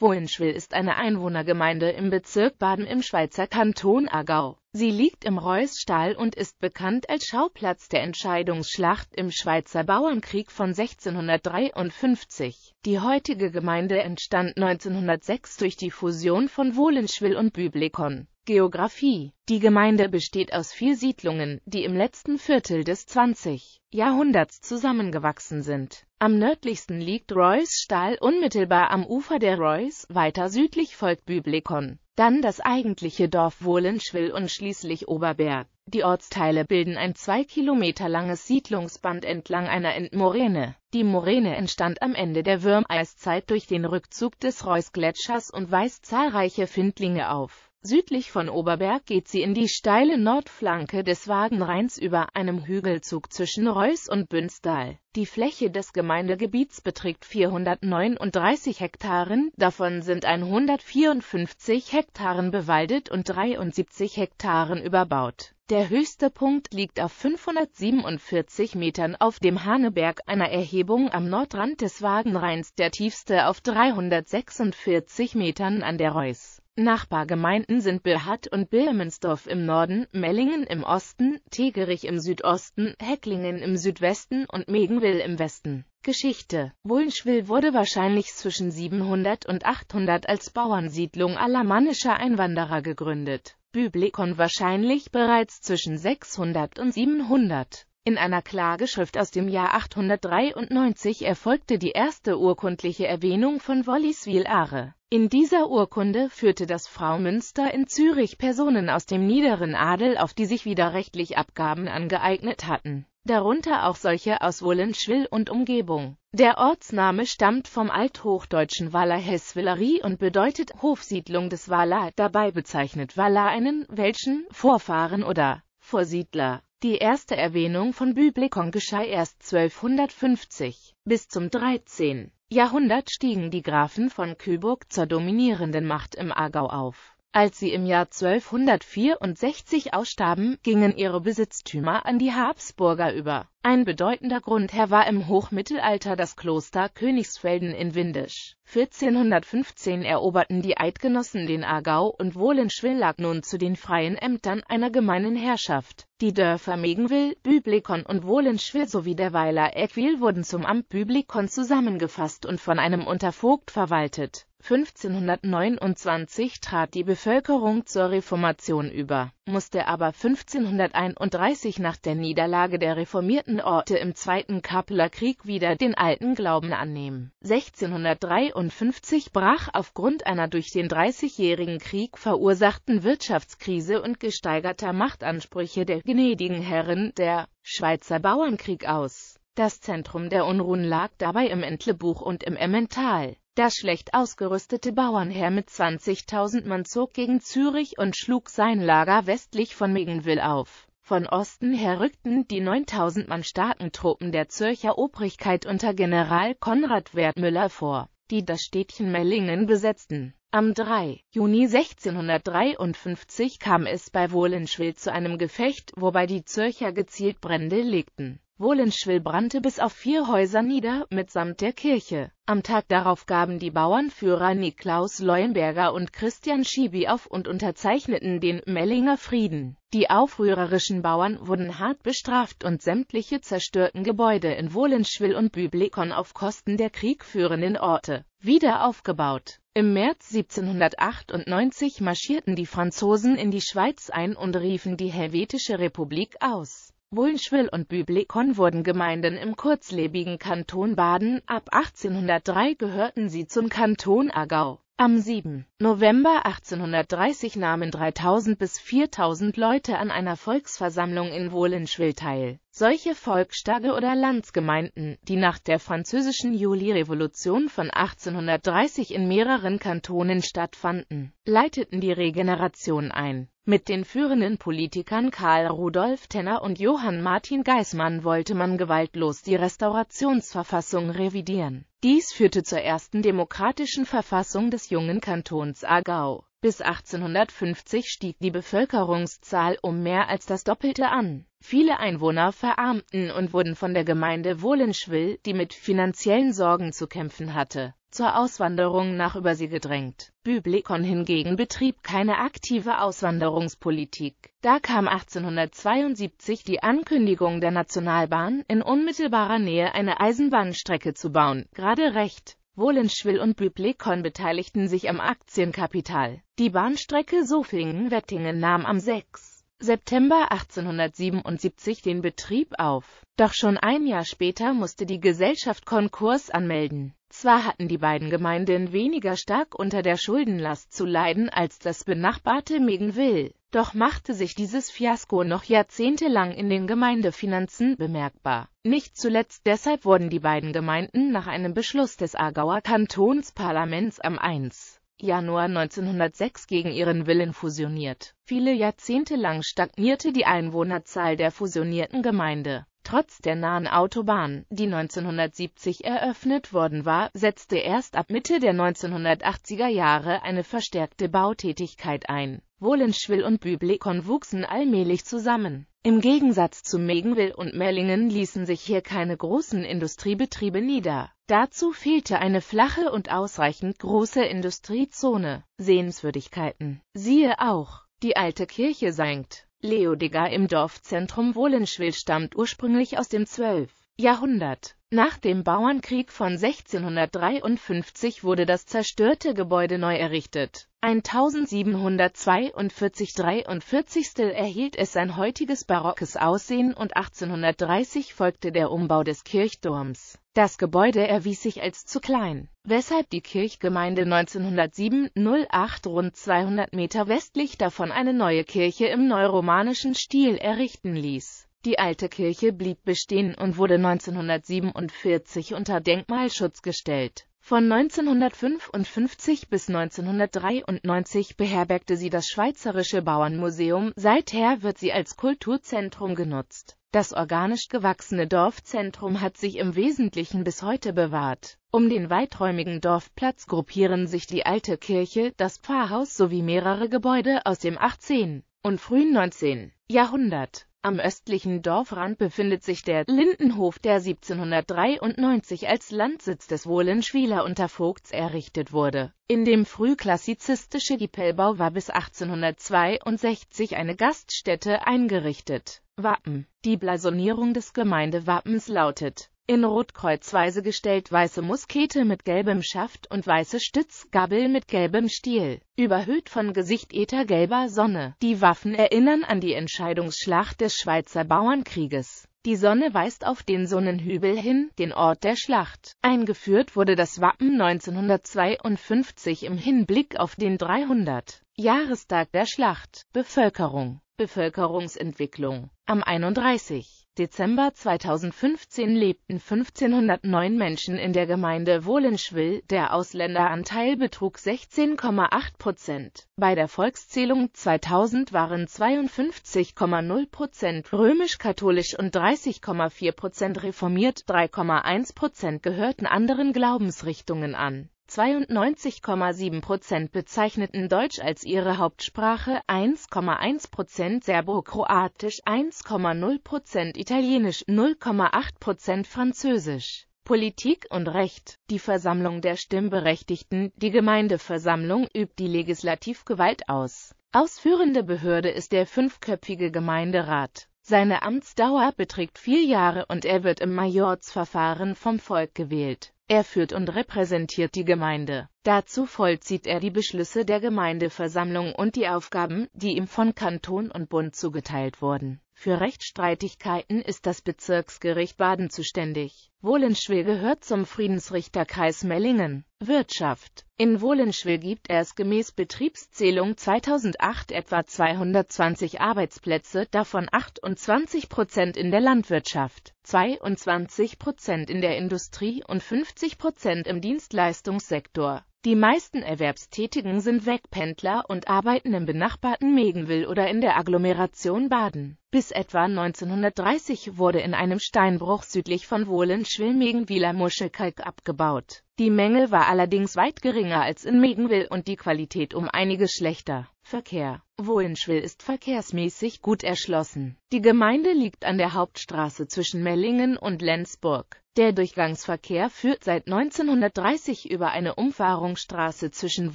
Wohenschwil ist eine Einwohnergemeinde im Bezirk Baden im Schweizer Kanton Aargau. Sie liegt im Reußstall und ist bekannt als Schauplatz der Entscheidungsschlacht im Schweizer Bauernkrieg von 1653. Die heutige Gemeinde entstand 1906 durch die Fusion von Wohlenschwil und Büblikon. Geografie Die Gemeinde besteht aus vier Siedlungen, die im letzten Viertel des 20. Jahrhunderts zusammengewachsen sind. Am nördlichsten liegt Reußstahl unmittelbar am Ufer der Reus, weiter südlich folgt Büblikon dann das eigentliche Dorf Wohlenschwil und schließlich Oberberg. Die Ortsteile bilden ein zwei Kilometer langes Siedlungsband entlang einer Endmoräne. Die Moräne entstand am Ende der Würmeiszeit durch den Rückzug des Reusgletschers und weist zahlreiche Findlinge auf. Südlich von Oberberg geht sie in die steile Nordflanke des Wagenrheins über einem Hügelzug zwischen Reus und Bünstal. Die Fläche des Gemeindegebiets beträgt 439 Hektaren, davon sind 154 Hektaren bewaldet und 73 Hektaren überbaut. Der höchste Punkt liegt auf 547 Metern auf dem Haneberg, einer Erhebung am Nordrand des Wagenrheins, der tiefste auf 346 Metern an der Reus. Nachbargemeinden sind Bilhard und Wilmensdorf im Norden, Mellingen im Osten, Tegerich im Südosten, Hecklingen im Südwesten und Megenwil im Westen. Geschichte Wulnschwil wurde wahrscheinlich zwischen 700 und 800 als Bauernsiedlung alamannischer Einwanderer gegründet, Büblikon wahrscheinlich bereits zwischen 600 und 700 in einer Klageschrift aus dem Jahr 893 erfolgte die erste urkundliche Erwähnung von wolliswil Are. In dieser Urkunde führte das Frau Münster in Zürich Personen aus dem niederen Adel, auf die sich widerrechtlich Abgaben angeeignet hatten, darunter auch solche aus Wollenschwil und Umgebung. Der Ortsname stammt vom althochdeutschen Wallerhess-Villerie und bedeutet Hofsiedlung des Waller, dabei bezeichnet Waller einen welchen Vorfahren oder Vorsiedler. Die erste Erwähnung von Byblikon geschah erst 1250. Bis zum 13. Jahrhundert stiegen die Grafen von Kyburg zur dominierenden Macht im Aargau auf. Als sie im Jahr 1264 ausstarben, gingen ihre Besitztümer an die Habsburger über. Ein bedeutender Grundherr war im Hochmittelalter das Kloster Königsfelden in Windisch. 1415 eroberten die Eidgenossen den Aargau und Wohlenschwill lag nun zu den freien Ämtern einer gemeinen Herrschaft. Die Dörfer Megenwill, Büblikon und Wohlenschwill sowie der Weiler Eckwil wurden zum Amt Büblikon zusammengefasst und von einem Untervogt verwaltet. 1529 trat die Bevölkerung zur Reformation über, musste aber 1531 nach der Niederlage der reformierten Orte im Zweiten Kappeler Krieg wieder den alten Glauben annehmen. 1653 brach aufgrund einer durch den Dreißigjährigen Krieg verursachten Wirtschaftskrise und gesteigerter Machtansprüche der gnädigen Herren der Schweizer Bauernkrieg aus. Das Zentrum der Unruhen lag dabei im Entlebuch und im Emmental das schlecht ausgerüstete Bauernherr mit 20.000 Mann zog gegen Zürich und schlug sein Lager westlich von Megenwil auf. Von Osten her rückten die 9.000 Mann starken Truppen der Zürcher Obrigkeit unter General Konrad Wertmüller vor, die das Städtchen Mellingen besetzten. Am 3. Juni 1653 kam es bei Wohlenschwil zu einem Gefecht, wobei die Zürcher gezielt Brände legten. Wohlenschwil brannte bis auf vier Häuser nieder, mitsamt der Kirche. Am Tag darauf gaben die Bauernführer Niklaus Leuenberger und Christian Schibi auf und unterzeichneten den Mellinger Frieden. Die aufrührerischen Bauern wurden hart bestraft und sämtliche zerstörten Gebäude in Wohlenschwil und Büblikon auf Kosten der kriegführenden Orte wieder aufgebaut. Im März 1798 marschierten die Franzosen in die Schweiz ein und riefen die Helvetische Republik aus Wulnschwil und Büblikon wurden Gemeinden im kurzlebigen Kanton Baden, ab 1803 gehörten sie zum Kanton Aargau. Am 7. November 1830 nahmen 3000 bis 4000 Leute an einer Volksversammlung in Wohlenschwil teil solche Volksstädte oder Landsgemeinden, die nach der französischen Julirevolution von 1830 in mehreren Kantonen stattfanden, leiteten die Regeneration ein. Mit den führenden Politikern Karl Rudolf Tenner und Johann Martin Geismann wollte man gewaltlos die Restaurationsverfassung revidieren. Dies führte zur ersten demokratischen Verfassung des jungen Kantons Aargau. Bis 1850 stieg die Bevölkerungszahl um mehr als das Doppelte an. Viele Einwohner verarmten und wurden von der Gemeinde Wohlenschwil, die mit finanziellen Sorgen zu kämpfen hatte, zur Auswanderung nach Übersee gedrängt. Büblikon hingegen betrieb keine aktive Auswanderungspolitik. Da kam 1872 die Ankündigung der Nationalbahn, in unmittelbarer Nähe eine Eisenbahnstrecke zu bauen, gerade recht. Wohlenschwil und Büblekon beteiligten sich am Aktienkapital. Die Bahnstrecke Sofingen-Wettingen nahm am 6. September 1877 den Betrieb auf. Doch schon ein Jahr später musste die Gesellschaft Konkurs anmelden. Zwar hatten die beiden Gemeinden weniger stark unter der Schuldenlast zu leiden als das benachbarte Megenville, doch machte sich dieses Fiasko noch jahrzehntelang in den Gemeindefinanzen bemerkbar. Nicht zuletzt deshalb wurden die beiden Gemeinden nach einem Beschluss des Aargauer Kantonsparlaments am 1. Januar 1906 gegen ihren Willen fusioniert. Viele Jahrzehnte lang stagnierte die Einwohnerzahl der fusionierten Gemeinde. Trotz der nahen Autobahn, die 1970 eröffnet worden war, setzte erst ab Mitte der 1980er Jahre eine verstärkte Bautätigkeit ein. Wohlenschwil und Büblikon wuchsen allmählich zusammen. Im Gegensatz zu Megenwil und Mellingen ließen sich hier keine großen Industriebetriebe nieder. Dazu fehlte eine flache und ausreichend große Industriezone. Sehenswürdigkeiten. Siehe auch, die alte Kirche Sankt Leodegar im Dorfzentrum Wohlenschwil stammt ursprünglich aus dem 12. Jahrhundert. Nach dem Bauernkrieg von 1653 wurde das zerstörte Gebäude neu errichtet. 1742-43. erhielt es sein heutiges barockes Aussehen und 1830 folgte der Umbau des Kirchturms. Das Gebäude erwies sich als zu klein, weshalb die Kirchgemeinde 1907-08 rund 200 Meter westlich davon eine neue Kirche im neuromanischen Stil errichten ließ. Die alte Kirche blieb bestehen und wurde 1947 unter Denkmalschutz gestellt. Von 1955 bis 1993 beherbergte sie das Schweizerische Bauernmuseum, seither wird sie als Kulturzentrum genutzt. Das organisch gewachsene Dorfzentrum hat sich im Wesentlichen bis heute bewahrt. Um den weiträumigen Dorfplatz gruppieren sich die alte Kirche, das Pfarrhaus sowie mehrere Gebäude aus dem 18. und frühen 19. Jahrhundert. Am östlichen Dorfrand befindet sich der Lindenhof, der 1793 als Landsitz des Wohlenschwiler Untervogts errichtet wurde. In dem frühklassizistische Gipelbau war bis 1862 eine Gaststätte eingerichtet. Wappen. Die Blasonierung des Gemeindewappens lautet in Rotkreuzweise gestellt weiße Muskete mit gelbem Schaft und weiße Stützgabel mit gelbem Stiel, überhöht von Gesichtäter gelber Sonne. Die Waffen erinnern an die Entscheidungsschlacht des Schweizer Bauernkrieges. Die Sonne weist auf den Sonnenhügel hin, den Ort der Schlacht. Eingeführt wurde das Wappen 1952 im Hinblick auf den 300. Jahrestag der Schlacht, Bevölkerung, Bevölkerungsentwicklung. Am 31. Dezember 2015 lebten 1509 Menschen in der Gemeinde Wohlenschwil, der Ausländeranteil betrug 16,8 Prozent. Bei der Volkszählung 2000 waren 52,0 Prozent römisch-katholisch und 30,4 Prozent reformiert, 3,1 Prozent gehörten anderen Glaubensrichtungen an. 92,7 Prozent bezeichneten Deutsch als ihre Hauptsprache, 1,1 Prozent Serbo-Kroatisch, 1,0 Prozent Italienisch, 0,8 Prozent Französisch. Politik und Recht. Die Versammlung der Stimmberechtigten, die Gemeindeversammlung, übt die Legislativgewalt aus. Ausführende Behörde ist der fünfköpfige Gemeinderat. Seine Amtsdauer beträgt vier Jahre und er wird im Majorzverfahren vom Volk gewählt. Er führt und repräsentiert die Gemeinde. Dazu vollzieht er die Beschlüsse der Gemeindeversammlung und die Aufgaben, die ihm von Kanton und Bund zugeteilt wurden. Für Rechtsstreitigkeiten ist das Bezirksgericht Baden zuständig. Wohlenschwil gehört zum Friedensrichterkreis Mellingen. Wirtschaft In Wohlenschwil gibt es gemäß Betriebszählung 2008 etwa 220 Arbeitsplätze, davon 28 Prozent in der Landwirtschaft, 22 Prozent in der Industrie und 50 Prozent im Dienstleistungssektor. Die meisten Erwerbstätigen sind Wegpendler und arbeiten im benachbarten Megenwil oder in der Agglomeration Baden. Bis etwa 1930 wurde in einem Steinbruch südlich von wohlen Wohlenschwil Megenwiler Muschelkalk abgebaut die Menge war allerdings weit geringer als in Megenville und die Qualität um einiges schlechter. Verkehr Wohlenschwil ist verkehrsmäßig gut erschlossen. Die Gemeinde liegt an der Hauptstraße zwischen Mellingen und Lenzburg. Der Durchgangsverkehr führt seit 1930 über eine Umfahrungsstraße zwischen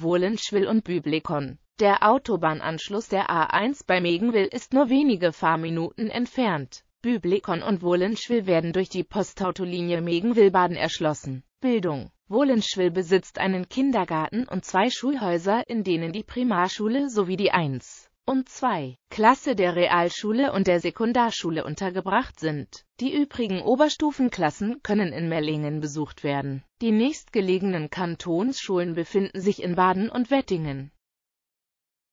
Wohlenschwil und Büblikon. Der Autobahnanschluss der A1 bei Megenwil ist nur wenige Fahrminuten entfernt. Büblikon und Wohlenschwil werden durch die Postautolinie Megen-Wilbaden erschlossen. Bildung Wohlenschwil besitzt einen Kindergarten und zwei Schulhäuser, in denen die Primarschule sowie die 1 und 2 Klasse der Realschule und der Sekundarschule untergebracht sind. Die übrigen Oberstufenklassen können in Mellingen besucht werden. Die nächstgelegenen Kantonsschulen befinden sich in Baden und Wettingen.